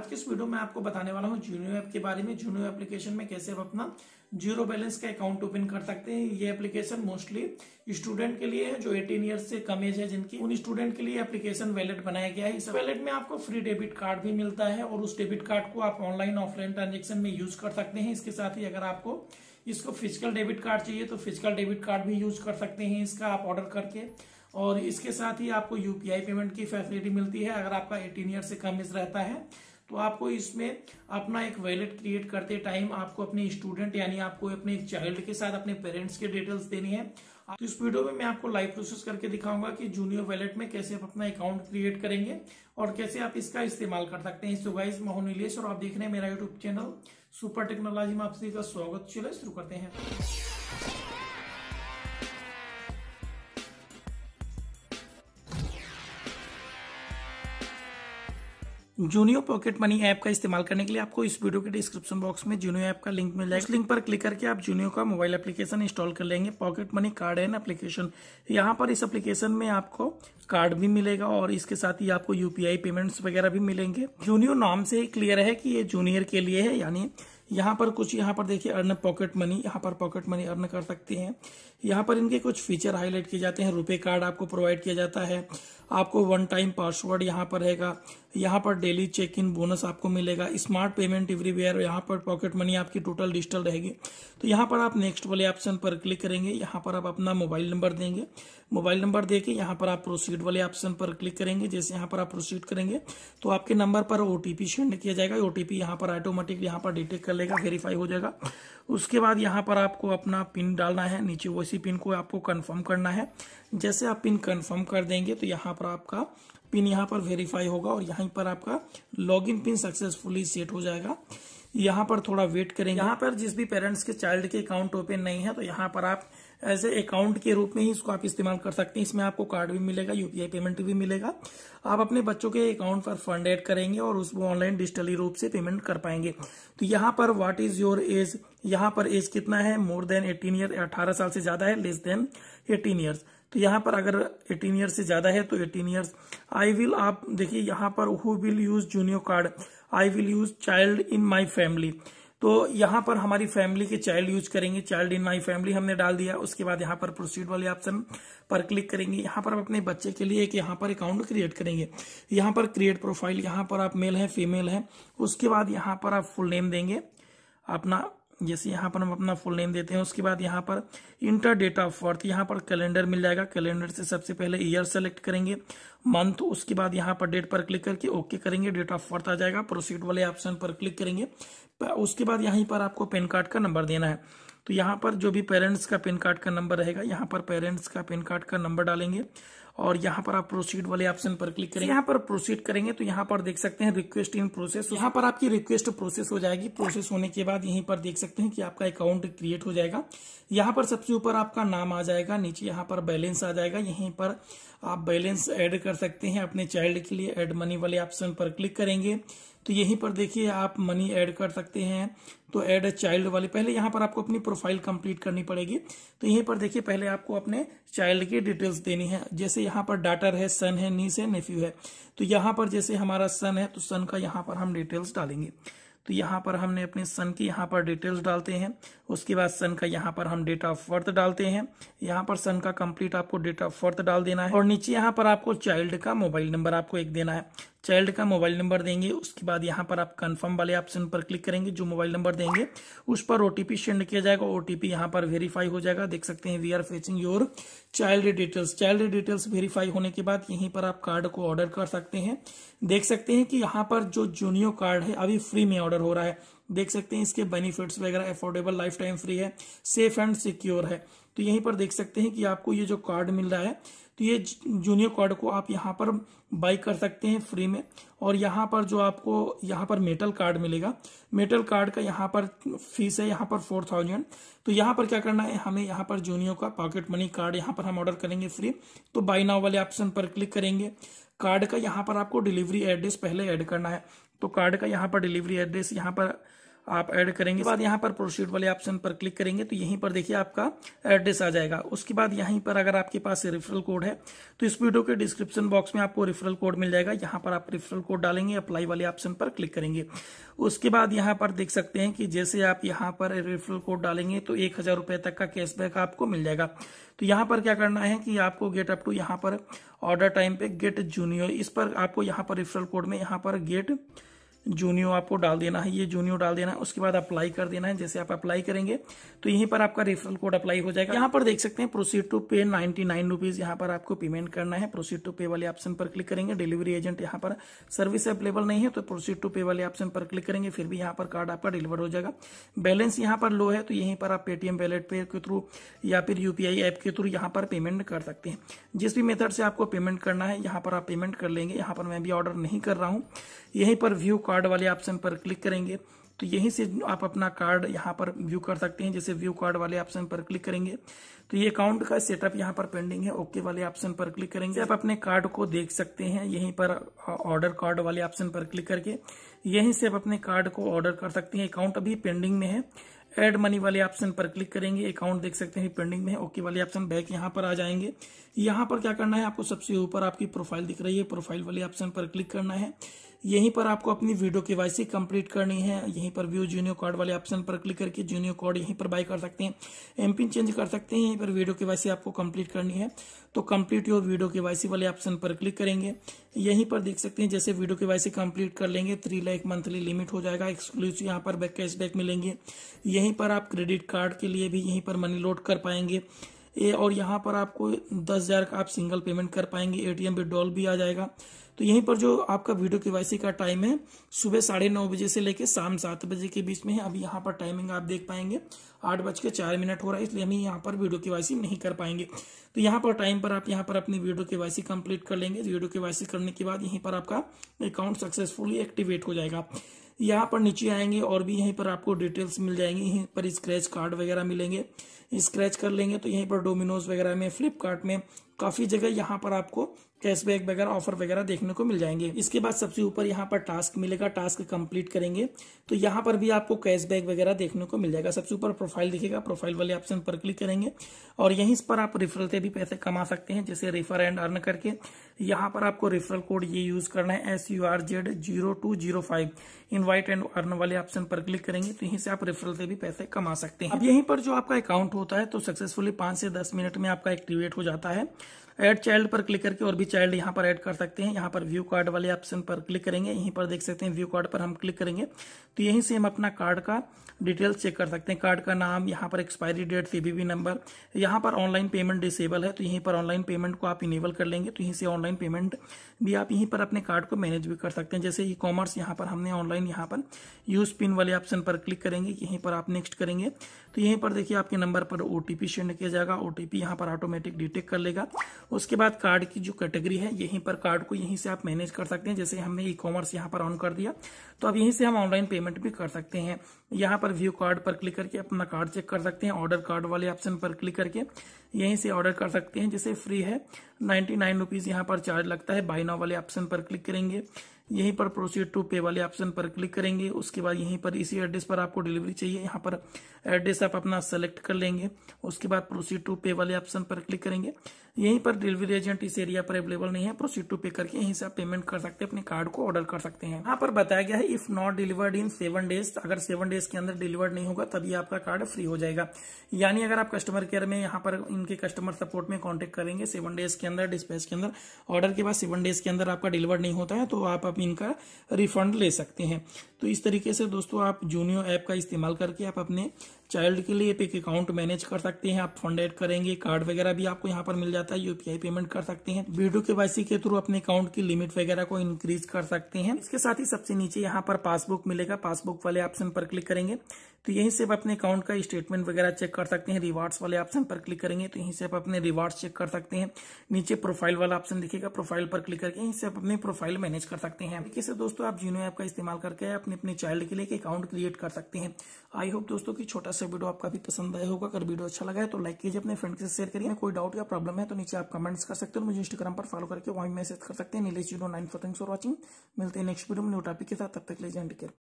आज के इस वीडियो में आपको बताने वाला हूँ जूनियो ऐप के बारे में जूनियो एप्लीकेशन में कैसे आप अपना जीरो बैलेंस का अकाउंट ओपन कर सकते हैं ये एप्लीकेशन मोस्टली स्टूडेंट के लिए है जो 18 इयर्स से कम एज है जिनकी उन स्टूडेंट के लिए एप्लीकेशन वैलेट बनाया गया है इस वैलेट में आपको फ्री डेबिट कार्ड भी मिलता है और उस डेबिट कार्ड को आप ऑनलाइन ऑफलाइन ट्रांजेक्शन में यूज कर सकते हैं इसके साथ ही अगर आपको इसको फिजिकल डेबिट कार्ड चाहिए तो फिजिकल डेबिट कार्ड भी यूज कर सकते हैं इसका आप ऑर्डर करके और इसके साथ ही आपको यूपीआई पेमेंट की फैसिलिटी मिलती है अगर आपका एटीन ईयर से कम एज रहता है तो आपको इसमें अपना एक वैलेट क्रिएट करते टाइम आपको अपने स्टूडेंट यानी आपको अपने चाइल्ड के साथ अपने पेरेंट्स के डिटेल्स देनी है तो इस वीडियो में मैं आपको लाइव प्रोसेस करके दिखाऊंगा कि जूनियर वैलेट में कैसे आप अपना अकाउंट क्रिएट करेंगे और कैसे आप इसका इस्तेमाल कर सकते हैं सो गाइस मैं नीलेश और आप देख रहे हैं मेरा यूट्यूब चैनल सुपर टेक्नोलॉजी में आप सभी का स्वागत चले शुरू करते हैं जूनियो पॉकेट मनी ऐप का इस्तेमाल करने के लिए आपको इस वीडियो के डिस्क्रिप्शन बॉक्स में जूनियो ऐप का लिंक मिल जाएगा इस लिंक पर क्लिक करके आप जूनियो का मोबाइल एप्लीकेशन इंस्टॉल कर लेंगे pocket money card and application यहाँ पर इस एप्लीकेशन में आपको कार्ड भी मिलेगा और इसके साथ ही आपको यूपीआई पेमेंट्स वगैरह भी मिलेंगे जूनियो नाम से ही क्लियर है कि ये जूनियर के लिए है यानी यहाँ पर कुछ यहाँ पर देखिए अर्न पॉकेट मनी यहाँ पर पॉकेट मनी अर्न कर सकते हैं यहाँ पर इनके कुछ फीचर हाईलाइट किए जाते हैं रुपए कार्ड आपको प्रोवाइड किया जाता है आपको वन टाइम पासवर्ड यहाँ पर रहेगा यहाँ पर डेली चेक इन बोनस आपको मिलेगा स्मार्ट पेमेंट एवरीवेयर यहाँ पर पॉकेट मनी आपकी टोटल डिजिटल रहेगी तो यहाँ पर आप नेक्स्ट वाले ऑप्शन पर क्लिक करेंगे यहाँ पर आप अपना मोबाइल नंबर देंगे मोबाइल नंबर दे के यहाँ पर आप प्रोसीड वाले ऑप्शन पर क्लिक करेंगे जैसे यहाँ पर आप प्रोसीड करेंगे तो आपके नंबर पर ओ सेंड किया जाएगा ओ टी यहाँ पर ऑटोमेटिक यहाँ पर डिटेक्ट कर चलेगा वेरीफाई हो जाएगा उसके बाद यहाँ पर आपको अपना पिन डालना है नीचे उसी पिन को आपको कंफर्म करना है जैसे आप पिन कंफर्म कर देंगे तो यहाँ पर आपका पिन यहाँ पर वेरीफाई होगा और यहाँ पर आपका लॉगिन पिन सक्सेसफुली सेट हो जाएगा यहाँ पर थोड़ा वेट करेंगे यहाँ पर जिस भी पेरेंट्स के चाइल्ड के अकाउंट ओपन नहीं है तो यहाँ पर आप एज ए अकाउंट के रूप में ही इसको आप इस्तेमाल कर सकते हैं इसमें आपको कार्ड भी मिलेगा यूपीआई पेमेंट भी मिलेगा आप अपने बच्चों के अकाउंट पर फंड एड करेंगे और उसको ऑनलाइन डिजिटली रूप से पेमेंट कर पाएंगे तो यहाँ पर व्हाट इज योर एज यहाँ पर एज कितना है मोर देन एटीन ईयर अठारह साल से ज्यादा है लेस देन एटीन ईयर्स तो यहाँ पर अगर 18 ईयर से ज़्यादा है तो 18 ईयर्स आई विल आप देखिए यहाँ पर who will use junior card I will use child in my family तो यहां पर हमारी फैमिली के चाइल्ड यूज करेंगे चाइल्ड इन माई फैमिली हमने डाल दिया उसके बाद यहाँ पर प्रोसीड वाले ऑप्शन पर क्लिक करेंगे यहाँ पर आप अपने बच्चे के लिए एक यहां पर अकाउंट क्रिएट करेंगे यहां पर क्रिएट प्रोफाइल यहाँ पर आप मेल है फीमेल है उसके बाद यहाँ पर आप फुल नेम देंगे अपना जैसे यहाँ पर हम अपना फुल नेम देते हैं उसके बाद यहाँ पर इंटर डेट ऑफ बर्थ यहाँ पर कैलेंडर मिल जाएगा कैलेंडर से सबसे पहले ईयर सेलेक्ट करेंगे मंथ उसके बाद यहाँ पर डेट पर क्लिक करके ओके करेंगे डेट ऑफ बर्थ आ जाएगा प्रोसीड वाले ऑप्शन पर क्लिक करेंगे उसके बाद यहीं पर आपको पेन कार्ड का नंबर देना है तो यहाँ पर जो भी पेरेंट्स का पेन कार्ड का नंबर रहेगा यहाँ पर पेरेंट्स का पेन कार्ड का नंबर डालेंगे और यहाँ पर आप प्रोसीड वाले ऑप्शन पर क्लिक करेंगे यहाँ पर प्रोसीड करेंगे तो यहाँ पर देख सकते हैं रिक्वेस्ट इन प्रोसेस यहाँ पर आपकी रिक्वेस्ट प्रोसेस हो जाएगी प्रोसेस होने के बाद यहीं पर देख सकते हैं कि आपका अकाउंट क्रिएट हो जाएगा यहाँ पर सबसे ऊपर आपका नाम आ जाएगा नीचे यहाँ पर बैलेंस आ जाएगा यहीं पर आप बैलेंस एड कर कर सकते हैं अपने चाइल्ड के लिए एड मनी वाले ऑप्शन पर क्लिक करेंगे तो यहीं पर देखिए आप मनी ऐड कर सकते हैं तो ऐड चाइल्ड वाले पहले यहाँ पर आपको अपनी प्रोफाइल कंप्लीट करनी पड़ेगी तो यहीं पर देखिए पहले आपको अपने चाइल्ड की डिटेल्स देनी है जैसे यहाँ पर डाटर है सन है नीस है नेफ्यू है तो यहाँ पर जैसे हमारा सन है तो सन का यहाँ पर हम डिटेल्स डालेंगे तो यहाँ पर हमने अपने सन की यहाँ पर डिटेल्स डालते हैं उसके बाद सन का यहाँ पर हम डेट ऑफ बर्थ डालते हैं यहाँ पर सन का कंप्लीट आपको डेट ऑफ बर्थ डाल देना है और नीचे यहाँ पर आपको चाइल्ड का मोबाइल नंबर आपको एक देना है चाइल्ड का मोबाइल नंबर देंगे उसके बाद यहाँ पर आप कंफर्म वाले ऑप्शन पर क्लिक करेंगे जो मोबाइल नंबर देंगे उस पर ओटीपी सेंड किया जाएगा ओटीपी यहाँ पर वेरीफाई हो जाएगा देख सकते हैं we are fetching your child details child details verify होने के बाद यहीं पर आप कार्ड को ऑर्डर कर सकते हैं देख सकते हैं कि यहाँ पर जो जूनियो कार्ड है अभी फ्री में ऑर्डर हो रहा है देख सकते हैं इसके बेनिफिट्स वगैरह अफोर्डेबल लाइफ टाइम फ्री है सेफ एंड सिक्योर है तो यहीं पर देख सकते हैं कि आपको ये जो कार्ड मिल रहा है तो ये जूनियर कार्ड को आप यहाँ पर बाई कर सकते हैं फ्री में और यहाँ पर जो आपको यहाँ पर मेटल कार्ड मिलेगा मेटल कार्ड का यहाँ पर फीस है यहाँ पर फोर थाउजेंड तो यहाँ पर क्या करना है हमें यहाँ पर जूनियर का पॉकेट मनी कार्ड यहाँ पर हम ऑर्डर करेंगे फ्री तो बाई नाव वाले ऑप्शन पर क्लिक करेंगे कार्ड का यहाँ पर आपको डिलीवरी एड्रेस पहले एड करना है तो कार्ड का यहाँ पर डिलीवरी एड्रेस यहाँ पर आप ऐड करेंगे बाद यहाँ पर प्रोसीड वाले ऑप्शन पर क्लिक करेंगे तो यहीं पर देखिए आपका एड्रेस आ जाएगा उसके बाद यहीं पर अगर आपके पास रेफरल कोड है तो इस वीडियो के डिस्क्रिप्शन बॉक्स में आपको रेफरल कोड मिल जाएगा यहाँ पर आप रेफरल कोड डालेंगे अप्लाई वाले ऑप्शन पर क्लिक करेंगे उसके बाद यहाँ पर देख सकते हैं कि जैसे आप यहाँ पर रेफरल कोड डालेंगे तो एक हजार रुपए तक का कैशबैक आपको मिल जाएगा तो यहाँ पर क्या करना है कि आपको गेट अप टू यहाँ पर ऑर्डर टाइम पे गेट जूनियर इस पर आपको यहाँ पर रेफरल कोड में यहाँ पर गेट जूनियो आपको डाल देना है ये जूनियो डाल देना है उसके बाद अप्लाई कर देना है जैसे आप अप्लाई करेंगे तो यहीं पर आपका रेफरल कोड अप्लाई हो जाएगा यहाँ पर देख सकते हैं proceed to pay ninety nine rupees यहाँ पर आपको पेमेंट करना है प्रोसीड टू पे वाले ऑप्शन पर क्लिक करेंगे डिलीवरी एजेंट यहाँ पर सर्विस अवेलेबल नहीं है तो प्रोसीड टू पे वाले ऑप्शन पर क्लिक करेंगे फिर भी यहाँ पर कार्ड आपका डिलीवर हो जाएगा बैलेंस यहाँ पर लो है तो यहीं पर आप पेटीएम वैलेट पे के थ्रू या फिर यूपीआई ऐप के थ्रू यहाँ पर पेमेंट कर सकते हैं जिस भी मेथड से आपको पेमेंट करना है यहाँ पर आप पेमेंट कर लेंगे यहाँ पर मैं भी ऑर्डर नहीं कर रहा हूँ यहीं पर व्यू कार्ड कार्ड वाले ऑप्शन पर क्लिक करेंगे तो यहीं से आप अपना कार्ड यहाँ पर व्यू कर सकते हैं जैसे व्यू कार्ड वाले ऑप्शन पर क्लिक करेंगे तो ये अकाउंट का सेटअप यहाँ पर पेंडिंग है ओके वाले ऑप्शन पर क्लिक करेंगे आप अपने कार्ड को देख सकते हैं यहीं पर ऑर्डर कार्ड वाले ऑप्शन पर क्लिक करके यहीं से आप अपने कार्ड को ऑर्डर कर सकते हैं अकाउंट अभी पेंडिंग में है एड मनी वाले ऑप्शन पर क्लिक करेंगे अकाउंट देख सकते हैं पेंडिंग में ओके वाले ऑप्शन बैक यहाँ पर आ जाएंगे यहाँ पर क्या करना है आपको सबसे ऊपर आपकी प्रोफाइल दिख रही है प्रोफाइल वाले ऑप्शन पर क्लिक करना है यहीं पर आपको अपनी वीडियो के वाई कंप्लीट करनी है यहीं पर व्यू जूनियो कार्ड वाले ऑप्शन पर क्लिक करके जूनियो कार्ड यहीं पर बाय कर सकते हैं एमपिन चेंज कर सकते हैं यहीं पर वीडियो के वाई आपको कंप्लीट करनी है तो complete your video K Y वाले ऑप्शन पर क्लिक करेंगे यहीं पर देख सकते हैं जैसे वीडियो के वाई कंप्लीट कर लेंगे थ्री लाख मंथली लिमिट हो जाएगा एक्सक्लूसिव यहाँ पर कैशबैक मिलेंगे यहीं पर आप क्रेडिट कार्ड के लिए भी यहीं पर मनी लोड कर पाएंगे ये और यहाँ पर आपको दस हज़ार का आप सिंगल पेमेंट कर पाएंगे एटीएम टी विड्रॉल भी आ जाएगा तो यहीं पर जो आपका वीडियो के वाई का टाइम है सुबह साढ़े नौ बजे से लेकर शाम सात बजे के बीच में है अभी यहाँ पर टाइमिंग आप देख पाएंगे आठ बज के चार मिनट हो रहा है इसलिए हम यहाँ पर वीडियो के नहीं कर पाएंगे तो यहाँ पर टाइम पर आप यहाँ पर अपनी वीडियो के वाई कंप्लीट कर लेंगे वीडियो के वाई करने के बाद यहीं पर आपका अकाउंट सक्सेसफुली एक्टिवेट हो जाएगा यहाँ पर नीचे आएंगे और भी यहीं पर आपको डिटेल्स मिल जाएंगे यहीं पर स्क्रैच कार्ड वगैरह मिलेंगे स्क्रैच कर लेंगे तो यहीं पर डोमिनोज वगैरह में फ्लिपकार्ट में काफ़ी जगह यहाँ पर आपको कैशबैक वगैरह ऑफर वगैरह देखने को मिल जाएंगे इसके बाद सबसे ऊपर यहाँ पर टास्क मिलेगा टास्क कंप्लीट करेंगे तो यहाँ पर भी आपको कैशबैक वगैरह देखने को मिल जाएगा सबसे ऊपर प्रोफाइल दिखेगा प्रोफाइल वाले ऑप्शन पर क्लिक करेंगे और यहीं पर आप रेफरल से भी पैसे कमा सकते हैं जैसे रेफर एंड अर्न करके यहाँ पर आपको रेफरल कोड ये यूज करना है S U R Z zero two zero five invite and earn वाले ऑप्शन पर क्लिक करेंगे तो यहीं से आप रेफरल से भी पैसे कमा सकते हैं अब यहीं पर जो आपका अकाउंट होता है तो सक्सेसफुली पांच से दस मिनट में आपका एक्टिवेट हो जाता है एड चाइल्ड पर क्लिक करके और भी चाइल्ड यहाँ पर एड कर सकते हैं यहाँ पर व्यू कार्ड वाले ऑप्शन पर क्लिक करेंगे यहीं पर देख सकते हैं व्यू कार्ड पर हम क्लिक करेंगे तो यहीं से हम अपना कार्ड का डिटेल्स चेक कर सकते हैं कार्ड का नाम यहाँ पर एक्सपायरी डेट सी नंबर यहाँ पर ऑनलाइन पेमेंट डिसेबल है तो यहीं पर ऑनलाइन पेमेंट को आप इनेबल कर लेंगे तो यहीं से ऑनलाइन ऑनलाइन पेमेंट भी आप यहीं पर अपने कार्ड को मैनेज भी कर सकते हैं जैसे ई कॉमर्स यहाँ पर हमने ऑनलाइन यहाँ पर यूज पिन वाले ऑप्शन पर क्लिक करेंगे यहीं पर आप नेक्स्ट करेंगे तो यहीं पर देखिए आपके नंबर पर ओ सेंड किया जाएगा ओ टी यहाँ पर ऑटोमेटिक डिटेक्ट कर लेगा उसके बाद कार्ड की जो कैटेगरी है यहीं पर कार्ड को यहीं से आप मैनेज कर सकते हैं जैसे हमने ई कॉमर्स यहाँ पर ऑन कर दिया तो अब यहीं से हम ऑनलाइन पेमेंट भी कर सकते हैं यहाँ पर व्यू कार्ड पर क्लिक करके अपना कार्ड चेक कर सकते हैं ऑर्डर कार्ड वाले ऑप्शन पर क्लिक करके यहीं से ऑर्डर कर सकते हैं जैसे फ्री है नाइन्टी नाइन रुपीज यहाँ पर चार्ज लगता है बाई नाउ वाले ऑप्शन पर क्लिक करेंगे यहीं पर प्रोसीड टू पे वाले ऑप्शन पर क्लिक करेंगे उसके बाद यहीं पर इसी एड्रेस पर आपको डिलीवरी चाहिए यहाँ पर एड्रेस आप अपना सेलेक्ट कर लेंगे उसके बाद प्रोसीड टू पे वाले ऑप्शन पर क्लिक करेंगे यहीं पर डिलीवरी एजेंट इस एरिया पर अवेलेबल नहीं है प्रोसीड टू पे करके यहीं से आप पेमेंट कर सकते हैं अपने कार्ड को ऑर्डर कर सकते हैं यहाँ पर बताया गया है if not delivered in seven days अगर सेवन डेज के अंदर डिलीवर्ड नहीं होगा तभी आपका कार्ड फ्री हो जाएगा यानी अगर आप कस्टमर केयर में यहाँ पर इनके कस्टमर सपोर्ट में कॉन्टेक्ट करेंगे सेवन डेज के अंदर डिस्पैच के अंदर ऑर्डर के बाद सेवन डेज के अंदर आपका डिलीवर नहीं होता है तो आप इनका रिफंड ले सकते हैं तो इस तरीके से दोस्तों आप जूनियो ऐप का इस्तेमाल करके आप अपने चाइल्ड के लिए एक अकाउंट मैनेज कर सकते हैं आप फंड ऐड करेंगे कार्ड वगैरह भी आपको यहाँ पर मिल जाता है यूपीआई पेमेंट कर सकते हैं वीडियो के वाइसी के थ्रू अपने अकाउंट की लिमिट वगैरह को इंक्रीज कर सकते हैं इसके साथ ही सबसे नीचे यहाँ पर पासबुक मिलेगा पासबुक वाले ऑप्शन पर क्लिक करेंगे तो यहीं से आप अपने अकाउंट का स्टेटमेंट वगैरह चेक कर सकते हैं रिवार्ड्स वाले ऑप्शन पर क्लिक करेंगे तो यहीं से आप अपने रिवार्ड्स चेक कर सकते हैं नीचे प्रोफाइल वाला ऑप्शन दिखेगा प्रोफाइल पर क्लिक करके यहीं से आप अपने प्रोफाइल मैनेज कर सकते हैं से दोस्तों आप जीनो ऐप का इस्तेमाल करके अपने अपने चाइल्ड के लिए एक अकाउंट क्रिएट कर सकते हैं आई होप दोस्तों की छोटा सा वीडियो आपका भी पसंद आया होगा अगर वीडियो अच्छा लगा है तो लाइक कीजिए अपने फ्रेंड से शेयर करिए कोई डाउट या प्रॉब्लम है तो नीचे आप कमेंट्स कर सकते हो मुझे इंस्टाग्राम पर फॉलो करके वहां मैसेज कर सकते हैं नीले zero nine four thanks for watching मिलते हैं नेक्स्ट वीडियो में न्यू टॉपिक के साथ तब तक ले जाए